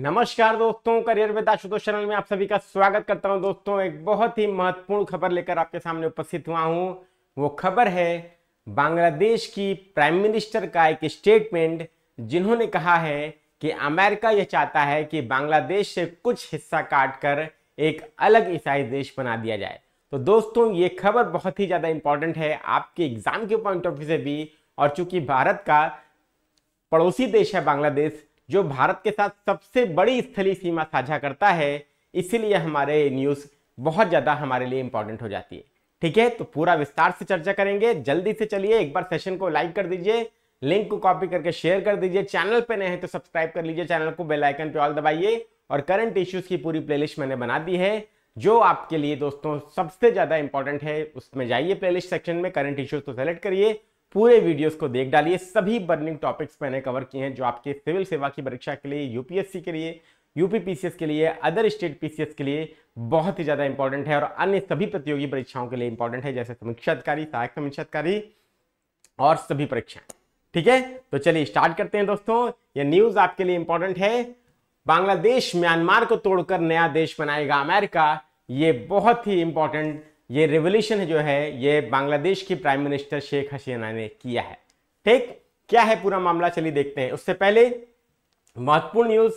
नमस्कार दोस्तों career with Ashutosh channel में आप सभी का स्वागत करता हूं दोस्तों एक बहुत ही महत्वपूर्ण खबर लेकर आपके सामने उपस्थित हुआ हूं वो खबर है बांग्लादेश की प्राइम मिनिस्टर का एक स्टेटमेंट जिन्होंने कहा है कि अमेरिका यह चाहता है कि बांग्लादेश से कुछ हिस्सा काटकर एक अलग ईसाई देश बना दिया जाए तो दोस्तों ये खबर बहुत ही ज़्यादा इंपॉर्टेंट है आपके एग्जाम के पॉइंट ऑफ व्यू से भी और चूंकि भारत का पड़ोसी देश है बांग्लादेश जो भारत के साथ सबसे बड़ी स्थलीय सीमा साझा करता है इसीलिए हमारे न्यूज़ बहुत ज़्यादा हमारे लिए इंपॉर्टेंट हो जाती है ठीक है तो पूरा विस्तार से चर्चा करेंगे जल्दी से चलिए एक बार सेशन को लाइक कर दीजिए लिंक को कॉपी करके शेयर कर दीजिए चैनल पे नए हैं तो सब्सक्राइब कर लीजिए चैनल को बेल आइकन पे ऑल दबाइए और करंट इश्यूज की पूरी प्लेलिस्ट मैंने बना दी है जो आपके लिए दोस्तों सबसे ज़्यादा इंपॉर्टेंट है उसमें जाइए प्लेलिस्ट सेक्शन में करंट इश्यूज तो सेलेक्ट करिए पूरे वीडियोस को देख डालिए सभी बर्निंग टॉपिक्स मैंने कवर किए हैं जो आपके सिविल सेवा की परीक्षा के लिए यूपीएससी के लिए यूपी पीसीएस के लिए अदर स्टेट पीसीएस के लिए बहुत ही ज़्यादा इंपॉर्टेंट है और अन्य सभी प्रतियोगी परीक्षाओं के लिए इंपॉर्टेंट है जैसे समीक्षा अधिकारी सहायक समीक्षा अधिकारी और सभी परीक्षाएं ठीक है तो चलिए स्टार्ट करते हैं दोस्तों ये न्यूज आपके लिए इंपॉर्टेंट है बांग्लादेश म्यांमार को तोड़कर नया देश बनाएगा अमेरिका ये बहुत ही इंपॉर्टेंट ये रेवोल्यूशन जो है ये बांग्लादेश की प्राइम मिनिस्टर शेख हसीना ने किया है ठीक क्या है पूरा मामला चलिए देखते हैं उससे पहले महत्वपूर्ण न्यूज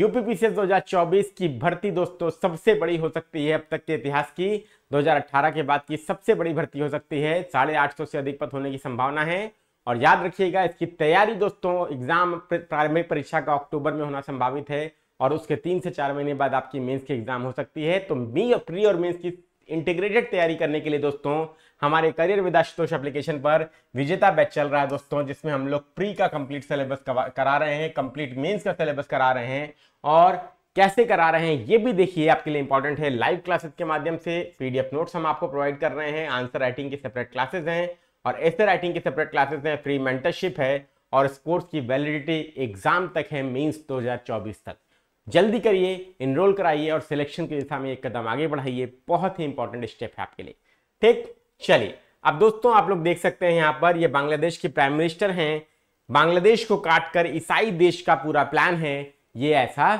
यूपीपीसीएस 2024 की भर्ती दोस्तों सबसे बड़ी हो सकती है अब तक के इतिहास की 2018 के बाद की सबसे बड़ी भर्ती हो सकती है साढ़े आठ सौ से अधिक पद होने की संभावना है और याद रखिएगा इसकी तैयारी दोस्तों एग्जाम प्रारंभिक परीक्षा का अक्टूबर में होना संभावित है और उसके तीन से चार महीने बाद आपकी मेंस की एग्जाम हो सकती है तो मी प्री और मेंस की इंटीग्रेटेड तैयारी करने के लिए दोस्तों हमारे करियर विदा शितोष एप्लीकेशन पर विजेता बैच चल रहा है दोस्तों जिसमें हम लोग प्री का कंप्लीट सिलेबस करा रहे हैं कंप्लीट मेंस का सिलेबस करा रहे हैं और कैसे करा रहे हैं ये भी देखिए आपके लिए इंपॉर्टेंट है लाइव क्लासेस के माध्यम से पीडीएफ नोट्स हम आपको प्रोवाइड कर रहे हैं आंसर राइटिंग की सेपरेट क्लासेज हैं और ऐसे राइटिंग की सेपरेट क्लासेज हैं फ्री मेंटरशिप है और इस कोर्स की वैलिडिटी एग्जाम तक है मीन्स दो तक जल्दी करिए इनरोल कराइए और सिलेक्शन की दिशा में एक कदम आगे बढ़ाइए बहुत ही इंपॉर्टेंट स्टेप है आपके लिए ठीक चलिए अब दोस्तों आप लोग देख सकते हैं यहाँ पर ये बांग्लादेश के प्राइम मिनिस्टर हैं बांग्लादेश को काटकर ईसाई देश का पूरा प्लान है ये ऐसा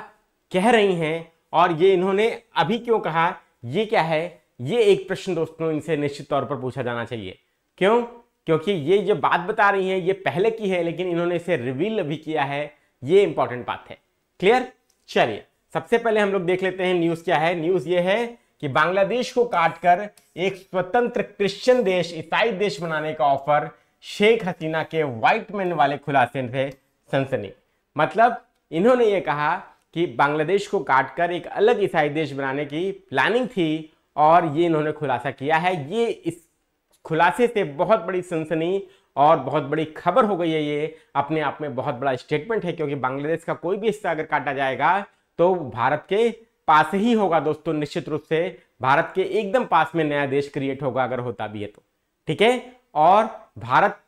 कह रही हैं और ये इन्होंने अभी क्यों कहा ये क्या है ये एक प्रश्न दोस्तों इनसे निश्चित तौर पर पूछा जाना चाहिए क्यों क्योंकि ये जो बात बता रही हैं ये पहले की है लेकिन इन्होंने इसे रिवील भी किया है ये इंपॉर्टेंट बात है क्लियर चलिए सबसे पहले हम लोग देख लेते हैं न्यूज क्या है न्यूज ये है कि बांग्लादेश को काटकर एक स्वतंत्र क्रिश्चियन देश ईसाई देश बनाने का ऑफर शेख हसीना के व्हाइट मैन वाले खुलासे से सनसनी मतलब इन्होंने ये कहा कि बांग्लादेश को काटकर एक अलग ईसाई देश बनाने की प्लानिंग थी और ये इन्होंने खुलासा किया है ये इस खुलासे से बहुत बड़ी सनसनी और बहुत बड़ी खबर हो गई है ये अपने आप में बहुत बड़ा स्टेटमेंट है क्योंकि बांग्लादेश का कोई भी हिस्सा अगर काटा जाएगा तो भारत के पास ही होगा दोस्तों निश्चित रूप से भारत के एकदम पास में नया देश क्रिएट होगा अगर होता भी है तो ठीक है और भारत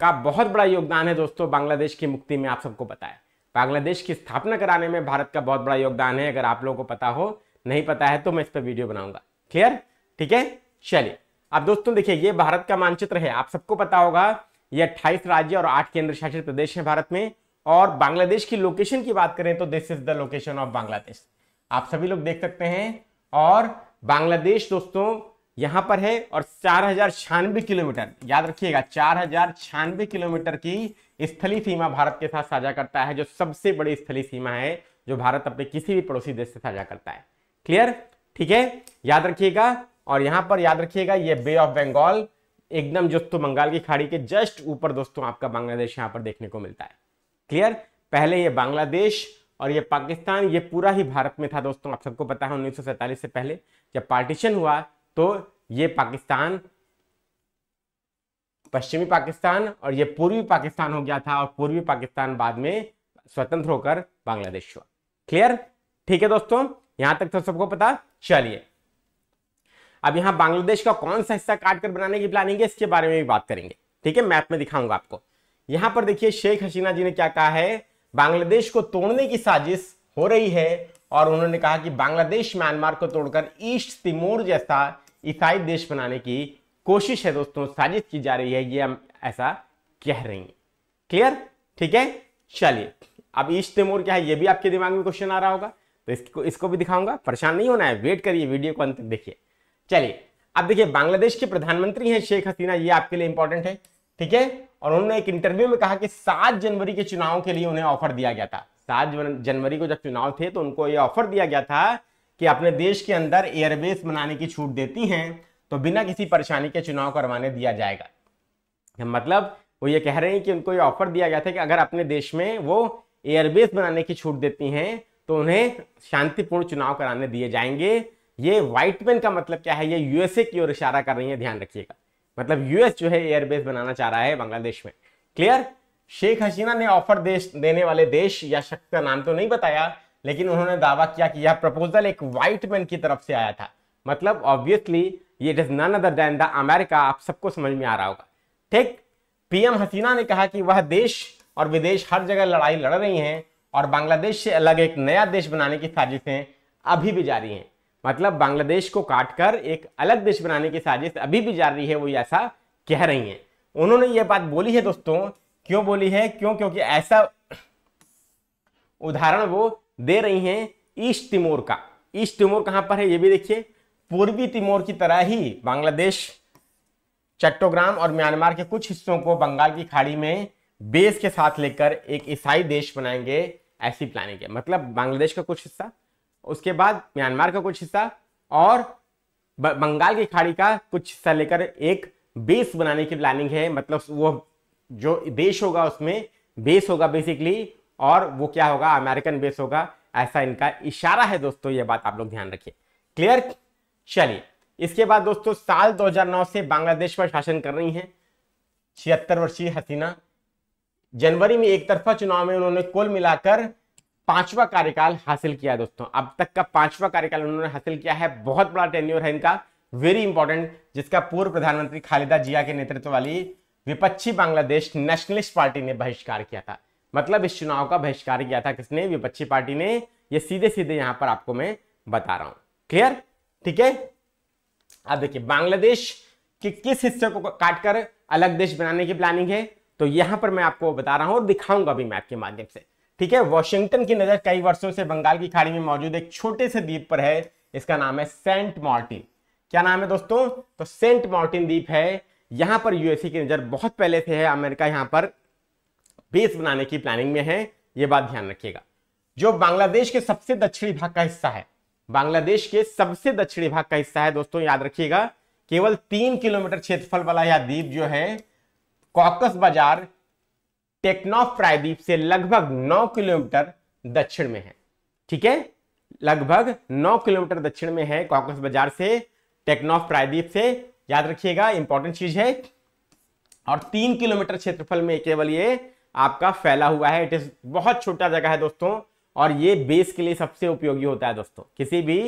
का बहुत बड़ा योगदान है दोस्तों बांग्लादेश की मुक्ति में आप सबको पता है बांग्लादेश की स्थापना कराने में भारत का बहुत बड़ा योगदान है अगर आप लोगों को पता हो नहीं पता है तो मैं इस पर वीडियो बनाऊंगा क्लियर ठीक है चलिए अब दोस्तों देखिए ये भारत का मानचित्र है आप सबको पता होगा ये अट्ठाईस राज्य और आठ केंद्र शासित प्रदेश है भारत में और बांग्लादेश की लोकेशन की बात करें तो this is the location of Bangladesh आप सभी लोग देख सकते हैं और बांग्लादेश दोस्तों यहां पर है और चार किलोमीटर याद रखिएगा चार किलोमीटर की स्थली सीमा भारत के साथ साझा करता है जो सबसे बड़ी स्थली सीमा है जो भारत अपने किसी भी पड़ोसी देश से साझा करता है क्लियर ठीक है याद रखिएगा और यहाँ पर याद रखिएगा ये बे ऑफ बंगाल एकदम दोस्तों बंगाल की खाड़ी के जस्ट ऊपर दोस्तों आपका बांग्लादेश यहाँ पर देखने को मिलता है क्लियर पहले ये बांग्लादेश और ये पाकिस्तान ये पूरा ही भारत में था दोस्तों आप सबको पता है उन्नीस से पहले जब पार्टीशन हुआ तो ये पाकिस्तान पश्चिमी पाकिस्तान और ये पूर्वी पाकिस्तान हो गया था और पूर्वी पाकिस्तान बाद में स्वतंत्र होकर बांग्लादेश हुआ क्लियर ठीक है दोस्तों यहां तक तो सबको पता चलिए अब यहाँ बांग्लादेश का कौन सा हिस्सा काट कर बनाने की प्लानिंग है इसके बारे में भी बात करेंगे ठीक है मैप में दिखाऊंगा आपको यहाँ पर देखिए शेख हसीना जी ने क्या कहा है बांग्लादेश को तोड़ने की साजिश हो रही है और उन्होंने कहा कि बांग्लादेश म्यांमार को तोड़कर ईस्ट तिमोर जैसा ईसाई देश बनाने की कोशिश है दोस्तों साजिश की जा रही है ये हम ऐसा कह रही हैं क्लियर ठीक है चलिए अब ईस्ट तिमोर क्या है ये भी आपके दिमाग में क्वेश्चन आ रहा होगा तो इसको इसको भी दिखाऊंगा परेशान नहीं होना है वेट करिए वीडियो को अंत तक देखिए चलिए अब देखिए बांग्लादेश के प्रधानमंत्री हैं शेख हसीना ये आपके लिए इंपॉर्टेंट है ठीक है और उन्होंने एक इंटरव्यू में कहा कि सात जनवरी के चुनाव के लिए उन्हें ऑफर दिया गया था सात जनवरी को जब चुनाव थे तो उनको ये ऑफर दिया गया था कि अपने देश के अंदर एयरबेस बनाने की छूट देती हैं तो बिना किसी परेशानी के चुनाव करवाने दिया जाएगा मतलब वो ये कह रहे हैं कि उनको ये ऑफर दिया गया था कि अगर अपने देश में वो एयरबेस बनाने की छूट देती हैं तो उन्हें शांतिपूर्ण चुनाव कराने दिए जाएंगे ये व्हाइटमैन का मतलब क्या है ये यूएसए की ओर इशारा कर रही है ध्यान रखिएगा मतलब यूएस जो है एयरबेस बनाना चाह रहा है बांग्लादेश में क्लियर शेख हसीना ने ऑफर देश देने वाले देश या शख्स का नाम तो नहीं बताया लेकिन उन्होंने दावा किया कि यह प्रपोजल एक वाइट मैन की तरफ से आया था मतलब ऑब्वियसली ये it is none other than the America आप सबको समझ में आ रहा होगा ठीक पीएम हसीना ने कहा कि वह देश और विदेश हर जगह लड़ाई लड़ रही हैं और बांग्लादेश से अलग एक नया देश बनाने की साजिशें अभी भी जारी हैं मतलब बांग्लादेश को काटकर एक अलग देश बनाने की साजिश अभी भी जारी है वो ऐसा कह रही हैं उन्होंने ये बात बोली है दोस्तों क्यों बोली है क्यों क्योंकि ऐसा उदाहरण वो दे रही हैं ईस्ट तिमोर का ईस्ट तिमोर कहाँ पर है ये भी देखिए पूर्वी तिमोर की तरह ही बांग्लादेश चट्टोग्राम और म्यांमार के कुछ हिस्सों को बंगाल की खाड़ी में बेस के साथ लेकर एक ईसाई देश बनाएंगे ऐसी प्लानिंग है मतलब बांग्लादेश का कुछ हिस्सा उसके बाद म्यांमार का कुछ हिस्सा और बंगाल की खाड़ी का कुछ हिस्सा लेकर एक बेस बनाने की प्लानिंग है मतलब वो जो देश होगा उसमें बेस होगा बेसिकली और वो क्या होगा अमेरिकन बेस होगा ऐसा इनका इशारा है दोस्तों ये बात आप लोग ध्यान रखिए क्लियर चलिए इसके बाद दोस्तों साल 2009 से बांग्लादेश पर शासन कर रही हैं छिहत्तर वर्षीय हसीना जनवरी में एक तरफा चुनाव में उन्होंने कुल मिलाकर पांचवा कार्यकाल हासिल किया है दोस्तों अब तक का पांचवा कार्यकाल उन्होंने हासिल किया है बहुत बड़ा टेन्यूर है इनका वेरी इंपॉर्टेंट जिसका पूर्व प्रधानमंत्री खालिदा जिया के नेतृत्व वाली विपक्षी बांग्लादेश नेशनलिस्ट पार्टी ने बहिष्कार किया था मतलब इस चुनाव का बहिष्कार किया था किसने विपक्षी पार्टी ने ये सीधे सीधे यहां पर आपको मैं बता रहा हूं क्लियर ठीक है अब देखिए बांग्लादेश के किस हिस्से को काटकर अलग देश बनाने की प्लानिंग है तो यहां पर मैं आपको बता रहा हूं और दिखाऊंगा भी मैप के माध्यम से ठीक है वॉशिंगटन की नजर कई वर्षों से बंगाल की खाड़ी में मौजूद एक छोटे से द्वीप पर है इसका नाम है सेंट मार्टिन क्या नाम है दोस्तों तो सेंट मार्टिन द्वीप है यहां पर यूएसए की नजर बहुत पहले से है अमेरिका यहां पर बेस बनाने की प्लानिंग में है ये बात ध्यान रखिएगा जो बांग्लादेश के सबसे दक्षिणी भाग का हिस्सा है बांग्लादेश के सबसे दक्षिणी भाग का हिस्सा है दोस्तों याद रखिएगा केवल तीन किलोमीटर क्षेत्रफल वाला यह द्वीप जो है कॉकस बाजार टेक्नोफ प्रायद्वीप से लगभग 9 किलोमीटर दक्षिण में है ठीक है लगभग 9 किलोमीटर दक्षिण में है कॉकस बाजार से टेक्नोफ प्रायद्वीप से याद रखिएगा इंपॉर्टेंट चीज है और तीन किलोमीटर क्षेत्रफल में केवल ये आपका फैला हुआ है इट इज बहुत छोटा जगह है दोस्तों और ये बेस के लिए सबसे उपयोगी होता है दोस्तों किसी भी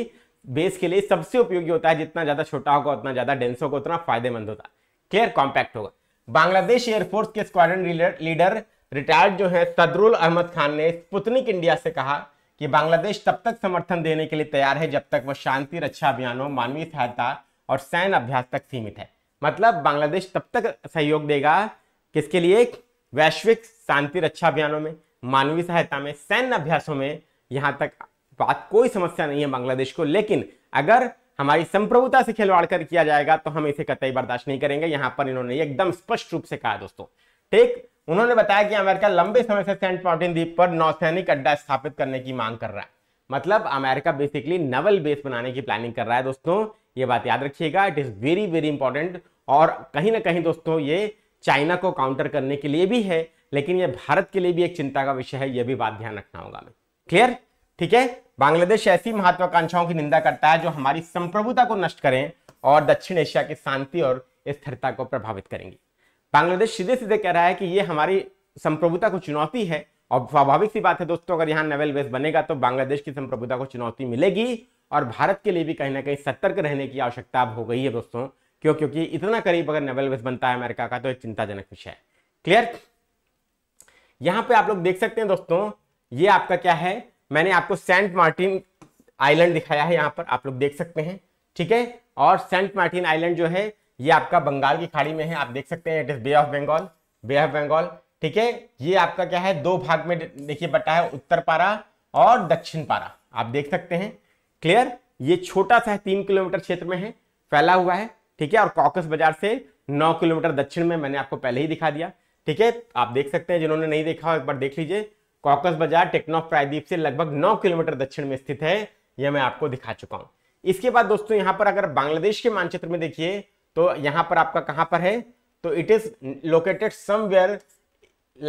बेस के लिए सबसे उपयोगी होता है जितना ज्यादा छोटा होगा उतना ज्यादा डेंस होगा उतना फायदेमंद होता है क्लियर कॉम्पैक्ट होगा बांग्लादेश एयरफोर्स के स्क्वाड्रन लीडर रिटायर्ड जो है सदरुल अहमद खान ने स्पुतनिक इंडिया से कहा कि बांग्लादेश तब तक समर्थन देने के लिए तैयार है जब तक वह शांति रक्षा अभियानों मानवीय सहायता और सैन्य अभ्यास तक सीमित है मतलब बांग्लादेश तब तक सहयोग देगा किसके लिए वैश्विक शांति रक्षा अभियानों में मानवीय सहायता में सैन्य अभ्यासों में यहाँ तक बात कोई समस्या नहीं है बांग्लादेश को लेकिन अगर हमारी संप्रभुता से खिलवाड़ कर किया जाएगा तो हम इसे कतई बर्दाश्त नहीं करेंगे यहां पर इन्होंने एकदम स्पष्ट रूप से कहा दोस्तों ठीक उन्होंने बताया कि अमेरिका लंबे समय से सेंट मार्टिन द्वीप पर नौसैनिक अड्डा स्थापित करने की मांग कर रहा है मतलब अमेरिका बेसिकली नवल बेस बनाने की प्लानिंग कर रहा है दोस्तों ये बात याद रखिएगा it is very very important और कहीं ना कहीं दोस्तों ये चाइना को काउंटर करने के लिए भी है लेकिन ये भारत के लिए भी एक चिंता का विषय है यह भी बात ध्यान रखना होगा हमें क्लियर ठीक है बांग्लादेश ऐसी महत्वाकांक्षाओं की निंदा करता है जो हमारी संप्रभुता को नष्ट करें और दक्षिण एशिया की शांति और स्थिरता को प्रभावित करेंगी बांग्लादेश सीधे सीधे कह रहा है कि ये हमारी संप्रभुता को चुनौती है और स्वाभाविक सी बात है दोस्तों अगर यहाँ नवेल बेस बनेगा तो बांग्लादेश की संप्रभुता को चुनौती मिलेगी और भारत के लिए भी कहीं ना कहीं सतर्क रहने की आवश्यकता अब हो गई है दोस्तों क्यों क्योंकि इतना करीब अगर नवेल बेस बनता है अमेरिका का तो एक चिंताजनक विषय है क्लियर यहाँ पे आप लोग देख सकते हैं दोस्तों ये आपका क्या है मैंने आपको सेंट मार्टिन आइलैंड दिखाया है यहाँ पर आप लोग देख सकते हैं ठीक है और सेंट मार्टिन आइलैंड जो है ये आपका बंगाल की खाड़ी में है आप देख सकते हैं it is Bay of Bengal Bay of Bengal ठीक है ये आपका क्या है दो भाग में देखिए बटा है उत्तर पारा और दक्षिण पारा आप देख सकते हैं क्लियर ये छोटा सा है तीन किलोमीटर क्षेत्र में है फैला हुआ है ठीक है और कॉकस बाजार से नौ किलोमीटर दक्षिण में मैंने आपको पहले ही दिखा दिया ठीक है आप देख सकते हैं जिन्होंने नहीं देखा हो एक बार देख लीजिए कॉकस बाजार टेक्नो प्रायदीप से लगभग 9 किलोमीटर दक्षिण में स्थित है यह मैं आपको दिखा चुका हूँ इसके बाद दोस्तों यहाँ पर अगर बांग्लादेश के मानचित्र में देखिए तो यहाँ पर आपका कहाँ पर है तो it is located somewhere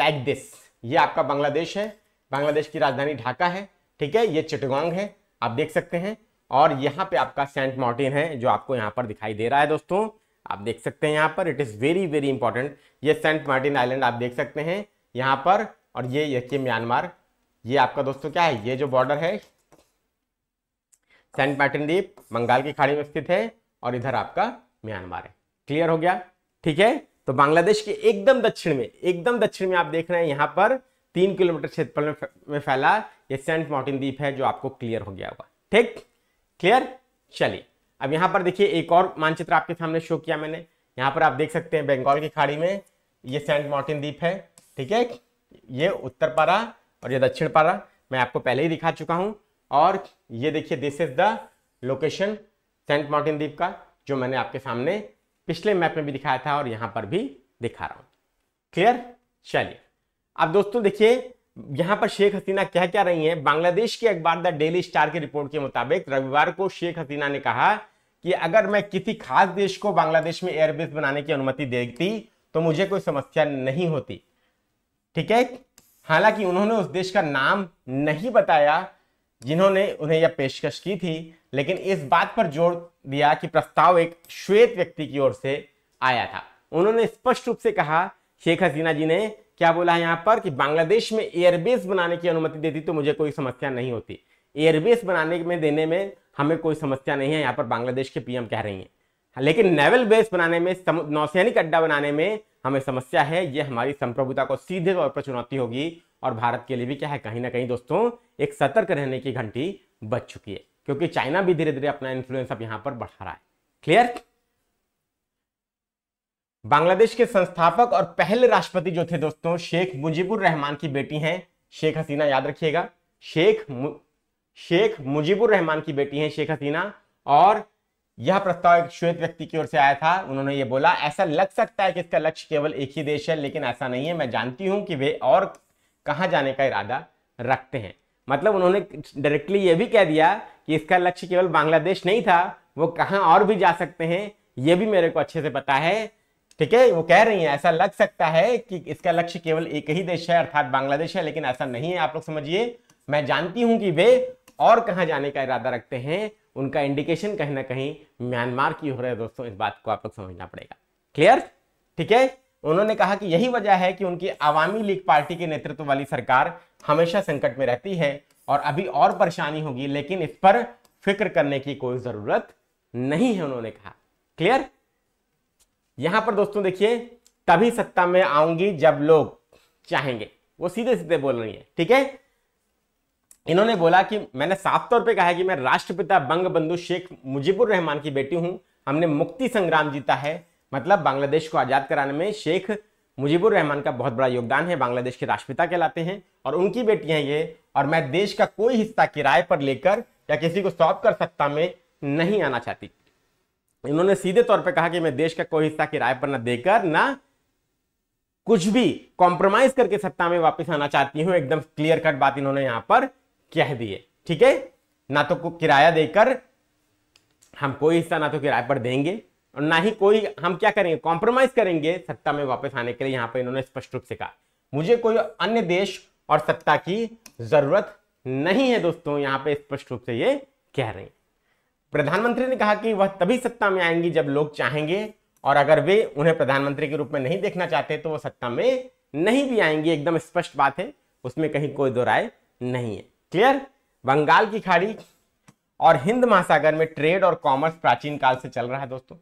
like this ये आपका बांग्लादेश है बांग्लादेश की राजधानी ढाका है ठीक है ये चिटगोंग है आप देख सकते हैं और यहाँ पे आपका सेंट मार्टिन है जो आपको यहाँ पर दिखाई दे रहा है दोस्तों आप देख सकते हैं यहाँ पर it is very very important ये सेंट मार्टिन आइलैंड आप देख सकते हैं यहाँ पर और ये ये म्यांमार ये आपका दोस्तों क्या है ये जो बॉर्डर है सेंट मार्टिन द्वीप बंगाल की खाड़ी में स्थित है और इधर आपका म्यांमार है क्लियर हो गया ठीक है तो बांग्लादेश के एकदम दक्षिण में एकदम दक्षिण में आप देख रहे हैं यहाँ पर तीन किलोमीटर क्षेत्रफल में, में फैला ये सेंट मार्टिन द्वीप है जो आपको क्लियर हो गया होगा ठीक क्लियर चलिए अब यहाँ पर देखिए एक और मानचित्र आपके सामने शो किया मैंने यहाँ पर आप देख सकते हैं बंगाल की खाड़ी में ये सेंट मार्टिन द्वीप है ठीक है ये उत्तर पारा और ये दक्षिण पारा मैं आपको पहले ही दिखा चुका हूँ और ये देखिए this is the location Saint Martin द्वीप का जो मैंने आपके सामने पिछले मैप में भी दिखाया था और यहाँ पर भी दिखा रहा हूँ क्लियर चलिए अब दोस्तों देखिए यहाँ पर शेख हसीना क्या क्या रही हैं बांग्लादेश के अखबार द डेली स्टार की रिपोर्ट के मुताबिक रविवार को शेख हसीना ने कहा कि अगर मैं किसी खास देश को बांग्लादेश में एयरबेस बनाने की अनुमति देती तो मुझे कोई समस्या नहीं होती ठीक है हालांकि उन्होंने उस देश का नाम नहीं बताया जिन्होंने उन्हें यह पेशकश की थी लेकिन इस बात पर जोर दिया कि प्रस्ताव एक श्वेत व्यक्ति की ओर से आया था उन्होंने स्पष्ट रूप से कहा शेख हसीना जी ने क्या बोला है यहाँ पर कि बांग्लादेश में एयरबेस बनाने की अनुमति देती तो मुझे कोई समस्या नहीं होती एयरबेस बनाने में देने में हमें कोई समस्या नहीं है यहाँ पर बांग्लादेश के पीएम कह रही हैं लेकिन नेवल बेस बनाने में नौसैनिक अड्डा बनाने में हमें समस्या है ये हमारी संप्रभुता को सीधे तौर पर चुनौती होगी और भारत के लिए भी क्या है कहीं ना कहीं दोस्तों एक सतर्क रहने की घंटी बच चुकी है क्योंकि चाइना भी धीरे धीरे अपना इन्फ्लुएंस अब यहां पर बढ़ा रहा है क्लियर बांग्लादेश के संस्थापक और पहले राष्ट्रपति जो थे दोस्तों शेख मुजीबुर रहमान की बेटी हैं शेख हसीना याद रखिएगा शेख मु... शेख मुजीबुर रहमान की बेटी हैं शेख हसीना और यह प्रस्ताव एक श्वेत व्यक्ति की ओर से आया था उन्होंने ये बोला ऐसा लग सकता है कि इसका लक्ष्य केवल एक ही देश है लेकिन ऐसा नहीं है मैं जानती हूं कि वे और कहा जाने का इरादा रखते हैं मतलब उन्होंने डायरेक्टली ये भी कह दिया कि इसका लक्ष्य केवल बांग्लादेश नहीं था वो कहाँ और भी जा सकते हैं ये भी मेरे को अच्छे से पता है ठीक है वो कह रही है ऐसा लग सकता है कि इसका लक्ष्य केवल एक ही देश है अर्थात बांग्लादेश है लेकिन ऐसा नहीं है आप लोग समझिए मैं जानती हूं कि वे और कहाँ जाने का इरादा रखते हैं उनका इंडिकेशन कहीं ना कहीं म्यांमार की हो रहा है दोस्तों इस बात को आप लोग समझना पड़ेगा क्लियर ठीक है उन्होंने कहा कि यही वजह है कि उनकी आवामी लीग पार्टी के नेतृत्व वाली सरकार हमेशा संकट में रहती है और अभी और परेशानी होगी लेकिन इस पर फिक्र करने की कोई जरूरत नहीं है उन्होंने कहा क्लियर यहां पर दोस्तों देखिए तभी सत्ता में आऊंगी जब लोग चाहेंगे वो सीधे सीधे बोल रही है ठीक है इन्होंने बोला कि मैंने साफ तौर पे कहा है कि मैं राष्ट्रपिता बंगबंधु शेख मुजीबुर रहमान की बेटी हूं हमने मुक्ति संग्राम जीता है मतलब बांग्लादेश को आज़ाद कराने में शेख मुजीबुर रहमान का बहुत बड़ा योगदान है बांग्लादेश के राष्ट्रपिता कहलाते हैं और उनकी बेटी हैं ये और मैं देश का कोई हिस्सा किराए पर लेकर या किसी को सौंप कर सत्ता में नहीं आना चाहती इन्होंने सीधे तौर पर कहा कि मैं देश का कोई हिस्सा किराए पर ना देकर ना कुछ भी कॉम्प्रोमाइज करके सत्ता में वापस आना चाहती हूँ एकदम क्लियर कट बात इन्होंने यहां पर कह दिए ठीक है ना तो किराया देकर हम कोई हिस्सा ना तो किराए पर देंगे और ना ही कोई हम क्या करेंगे कॉम्प्रोमाइज करेंगे सत्ता में वापस आने के लिए यहां पर इन्होंने स्पष्ट रूप से कहा मुझे कोई अन्य देश और सत्ता की जरूरत नहीं है दोस्तों यहां पे स्पष्ट रूप से ये कह रहे हैं प्रधानमंत्री ने कहा कि वह तभी सत्ता में आएंगी जब लोग चाहेंगे और अगर वे उन्हें प्रधानमंत्री के रूप में नहीं देखना चाहते तो वह सत्ता में नहीं भी आएंगी एकदम स्पष्ट बात है उसमें कहीं कोई दो राय नहीं है क्लियर बंगाल की खाड़ी और हिंद महासागर में ट्रेड और कॉमर्स प्राचीन काल से चल रहा है दोस्तों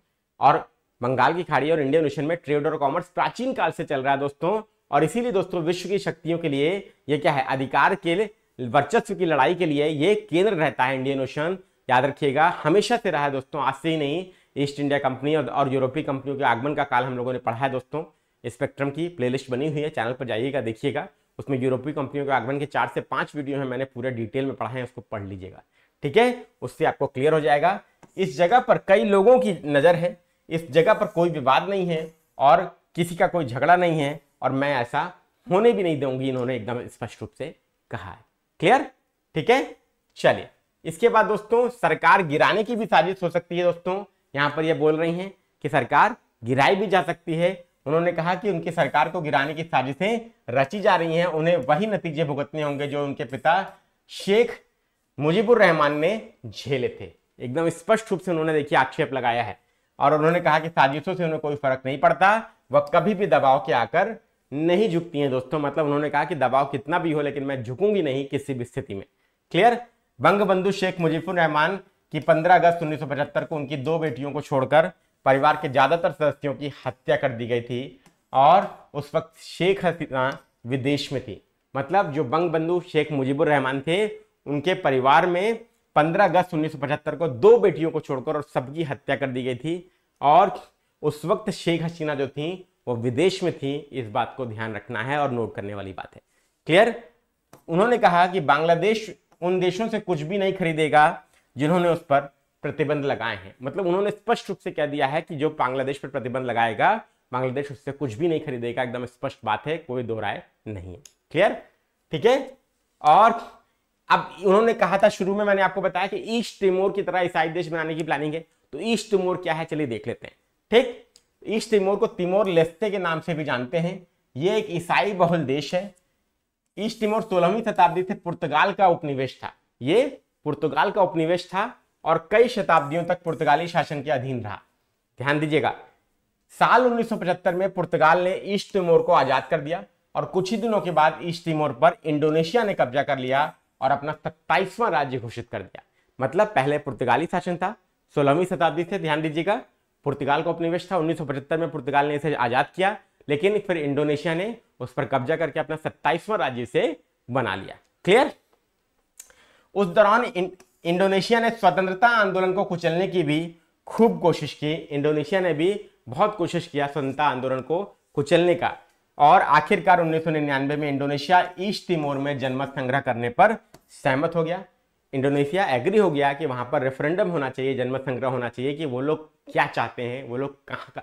और बंगाल की खाड़ी और इंडियन ओशन में ट्रेड और कॉमर्स प्राचीन काल से चल रहा है दोस्तों और इसीलिए दोस्तों विश्व की शक्तियों के लिए ये क्या है अधिकार के लिए वर्चस्व की लड़ाई के लिए ये केंद्र रहता है इंडियन ओशन याद रखिएगा हमेशा से रहा है दोस्तों आज से ही नहीं ईस्ट इंडिया कंपनी और, और यूरोपीय कंपनियों के आगमन का काल हम लोगों ने पढ़ा है दोस्तों स्पेक्ट्रम की प्लेलिस्ट बनी हुई है चैनल पर जाइएगा देखिएगा उसमें यूरोपीय कंपनियों के आगमन के चार से पांच वीडियो हैं मैंने पूरे डिटेल में पढ़ा है उसको पढ़ लीजिएगा ठीक है उससे आपको क्लियर हो जाएगा इस जगह पर कई लोगों की नज़र है इस जगह पर कोई विवाद नहीं है और किसी का कोई झगड़ा नहीं है और मैं ऐसा होने भी नहीं दूंगी इन्होंने एकदम स्पष्ट रूप से कहा है क्लियर ठीक है चलिए इसके बाद दोस्तों सरकार गिराने की भी साजिश हो सकती है दोस्तों यहाँ पर यह बोल रही हैं कि सरकार गिराई भी जा सकती है उन्होंने कहा कि उनकी सरकार को गिराने की साजिशें रची जा रही हैं उन्हें वही नतीजे भुगतने होंगे जो उनके पिता शेख मुजीबुर रहमान ने झेले थे एकदम स्पष्ट रूप से उन्होंने देखिए आक्षेप लगाया है और उन्होंने कहा कि साजिशों से उन्हें कोई फर्क नहीं पड़ता वह कभी भी दबाव के आकर नहीं झुकती हैं दोस्तों मतलब उन्होंने कहा कि दबाव कितना भी हो लेकिन मैं झुकूंगी नहीं किसी भी स्थिति में क्लियर बंगबंधु शेख मुजीबुर रहमान की 15 अगस्त 1975 को उनकी दो बेटियों को छोड़कर परिवार के ज़्यादातर सदस्यों की हत्या कर दी गई थी और उस वक्त शेख हसीना विदेश में थी मतलब जो बंग बंधु शेख मुजीबुर रहमान थे उनके परिवार में 15 अगस्त उन्नीस को दो बेटियों को छोड़कर और सबकी हत्या कर दी गई थी और उस वक्त शेख हसीना जो थी वो विदेश में थी इस बात को ध्यान रखना है और नोट करने वाली बात है क्लियर उन्होंने कहा कि बांग्लादेश उन देशों से कुछ भी नहीं खरीदेगा जिन्होंने उस पर प्रतिबंध लगाए हैं मतलब उन्होंने स्पष्ट रूप से कह दिया है कि जो बांग्लादेश पर प्रतिबंध लगाएगा बांग्लादेश उससे कुछ भी नहीं खरीदेगा एकदम स्पष्ट बात है कोई दो राय नहीं है क्लियर ठीक है और अब उन्होंने कहा था शुरू में मैंने आपको बताया कि ईस्ट तिमोर की तरह ईसाई देश बनाने की प्लानिंग है तो ईस्ट तिमोर क्या है चलिए देख लेते हैं ठीक ईस्ट तिमोर को तिमोर लेस्ते के नाम से भी जानते हैं यह एक ईसाई बहुल देश है ईस्ट तिमोर सोलहवीं शताब्दी से पुर्तगाल का उपनिवेश था ये पुर्तगाल का उपनिवेश था और कई शताब्दियों तक पुर्तगाली शासन के अधीन रहा ध्यान दीजिएगा साल 1975 में पुर्तगाल ने ईस्ट तिमोर को आजाद कर दिया और कुछ ही दिनों के बाद ईस्ट तिमोर पर इंडोनेशिया ने कब्जा कर लिया और अपना सत्ताईसवां राज्य घोषित कर दिया मतलब पहले पुर्तगाली शासन था सोलहवीं शताब्दी से ध्यान दीजिएगा पुर्तगाल को उपनिवेश था उन्नीस में पुर्तगाल ने इसे आजाद किया लेकिन फिर इंडोनेशिया ने उस पर कब्जा करके अपना सत्ताईसवां राज्य से बना लिया क्लियर उस दौरान इंडोनेशिया ने स्वतंत्रता आंदोलन को कुचलने की भी खूब कोशिश की इंडोनेशिया ने भी बहुत कोशिश किया स्वतंत्रता आंदोलन को कुचलने का और आखिरकार 1999 में इंडोनेशिया ईस्ट तिमोर में जनमत संग्रह करने पर सहमत हो गया इंडोनेशिया एग्री हो गया कि वहाँ पर रेफरेंडम होना चाहिए जनमत संग्रह होना चाहिए कि वो लोग क्या चाहते हैं वो लोग कहाँ का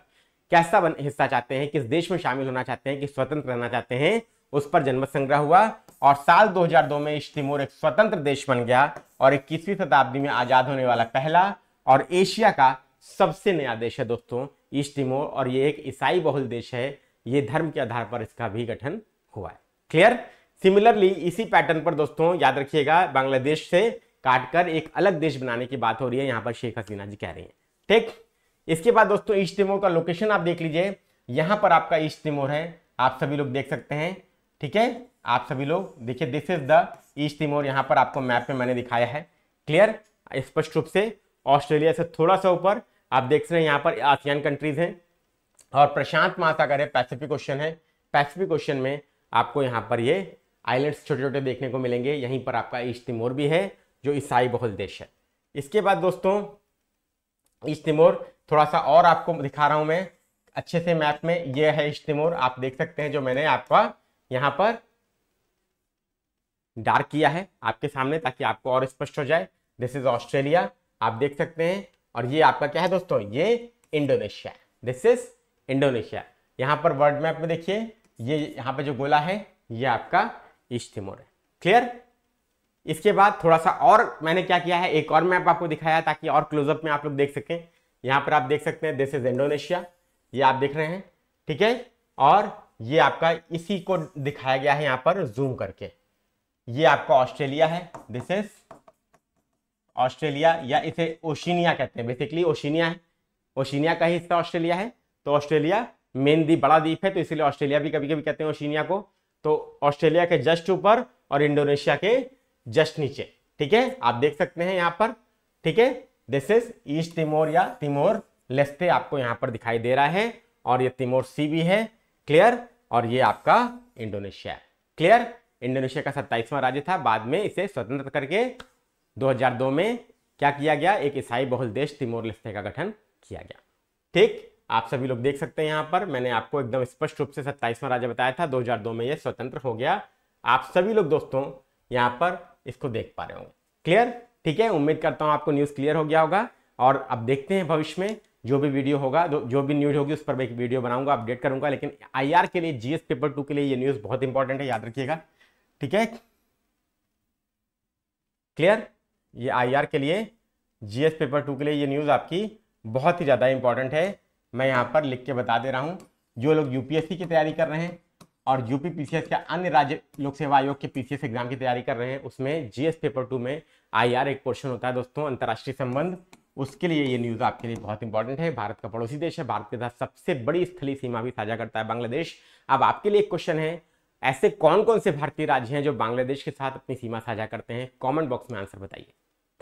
कैसा हिस्सा चाहते हैं किस देश में शामिल होना चाहते हैं किस स्वतंत्र रहना चाहते हैं उस पर जनमत संग्रह हुआ और साल 2002 में ईस्ट एक स्वतंत्र देश बन गया और इक्कीसवीं शताब्दी में आज़ाद होने वाला पहला और एशिया का सबसे नया देश है दोस्तों ईस्ट और ये एक ईसाई बहुल देश है ये धर्म के आधार पर इसका भी गठन हुआ है क्लियर सिमिलरली इसी पैटर्न पर दोस्तों याद रखिएगा बांग्लादेश से काटकर एक अलग देश बनाने की बात हो रही है यहाँ पर शेख हसीना जी कह रही हैं ठीक इसके बाद दोस्तों ईस्ट का लोकेशन आप देख लीजिए यहाँ पर आपका ईस्ट तिमोर है आप सभी लोग देख सकते हैं ठीक है आप सभी लोग देखिए this is the East Timor यहाँ पर आपको मैप में मैंने दिखाया है क्लियर स्पष्ट रूप से ऑस्ट्रेलिया से थोड़ा सा ऊपर आप देख रहे हैं यहाँ पर आसियान कंट्रीज हैं और प्रशांत महासागर है पैसिफिक क्वेश्चन है पैसिफिक क्वेश्चन में आपको यहाँ पर ये आइलैंड्स छोटे छोटे देखने को मिलेंगे यहीं पर आपका ईस्ट तिमोर भी है जो ईसाई बहुल देश है इसके बाद दोस्तों ईस्ट तिमोर थोड़ा सा और आपको दिखा रहा हूँ मैं अच्छे से मैप में ये है ईस्ट तिमोर आप देख सकते हैं जो मैंने आपका यहाँ पर डार्क किया है आपके सामने ताकि आपको और स्पष्ट हो जाए दिस इज ऑस्ट्रेलिया आप देख सकते हैं और ये आपका क्या है दोस्तों ये इंडोनेशिया दिस इज इंडोनेशिया यहाँ पर वर्ल्ड मैप में देखिए ये यहाँ पर जो गोला है ये आपका इश्तिमोर है क्लियर इसके बाद थोड़ा सा और मैंने क्या किया है एक और मैप आपको दिखाया ताकि और क्लोजअप में आप लोग देख सकें यहाँ पर आप देख सकते हैं दिस इज इंडोनेशिया ये आप देख रहे हैं ठीक है और ये आपका इसी को दिखाया गया है यहाँ पर जूम करके ये आपका ऑस्ट्रेलिया है दिस इज ऑस्ट्रेलिया या इसे ओशिनिया कहते हैं बेसिकली ओशिनिया है ओशिनिया का ही हिस्सा ऑस्ट्रेलिया है तो ऑस्ट्रेलिया मेन द्वीप बड़ा द्वीप है तो इसीलिए ऑस्ट्रेलिया भी कभी कभी कहते हैं ओशिनिया को तो ऑस्ट्रेलिया के जस्ट ऊपर और इंडोनेशिया के जस्ट नीचे ठीक है आप देख सकते हैं यहाँ पर ठीक है दिस इज ईस्ट तिमोर या तिमोर लेस्ते आपको यहाँ पर दिखाई दे रहा है और ये तिमोर सी भी है क्लियर और ये आपका इंडोनेशिया है क्लियर इंडोनेशिया का सत्ताईसवां राज्य था बाद में इसे स्वतंत्र करके 2002 में क्या किया गया एक ईसाई बहुल देश तिमोर लिस्ते का गठन किया गया ठीक आप सभी लोग देख सकते हैं यहाँ पर मैंने आपको एकदम स्पष्ट रूप से सत्ताईसवां राज्य बताया था 2002 में यह स्वतंत्र हो गया आप सभी लोग दोस्तों यहाँ पर इसको देख पा रहे होंगे क्लियर ठीक है उम्मीद करता हूँ आपको न्यूज़ क्लियर हो गया होगा और अब देखते हैं भविष्य में जो भी वीडियो होगा जो भी न्यूज होगी उस पर मैं एक वीडियो बनाऊंगा अपडेट करूंगा लेकिन आईआर के लिए जीएस पेपर टू के लिए ये न्यूज़ बहुत इंपॉर्टेंट है याद रखिएगा ठीक है क्लियर ये आईआर के लिए जीएस पेपर टू के लिए ये न्यूज़ आपकी बहुत ही ज़्यादा इंपॉर्टेंट है मैं यहाँ पर लिख के बता दे रहा हूँ जो लोग यूपीएससी की तैयारी कर रहे हैं और यूपी पीसीएस के अन्य राज्य लोक सेवा आयोग के पीसीएस एग्जाम की तैयारी कर रहे हैं उसमें जीएस पेपर टू में आई एक पोर्शन होता है दोस्तों अंतर्राष्ट्रीय संबंध उसके लिए ये न्यूज़ आपके लिए बहुत इंपॉर्टेंट है भारत का पड़ोसी देश है भारत के साथ सबसे बड़ी स्थलीय सीमा भी साझा करता है बांग्लादेश अब आपके लिए एक क्वेश्चन है ऐसे कौन कौन से भारतीय राज्य हैं जो बांग्लादेश के साथ अपनी सीमा साझा करते हैं कमेंट बॉक्स में आंसर बताइए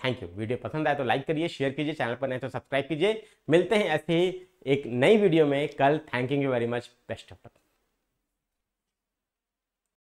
थैंक यू वीडियो पसंद आए तो लाइक करिए शेयर कीजिए चैनल पर नहीं तो सब्सक्राइब कीजिए मिलते हैं ऐसे ही एक नई वीडियो में कल thank you very much best of luck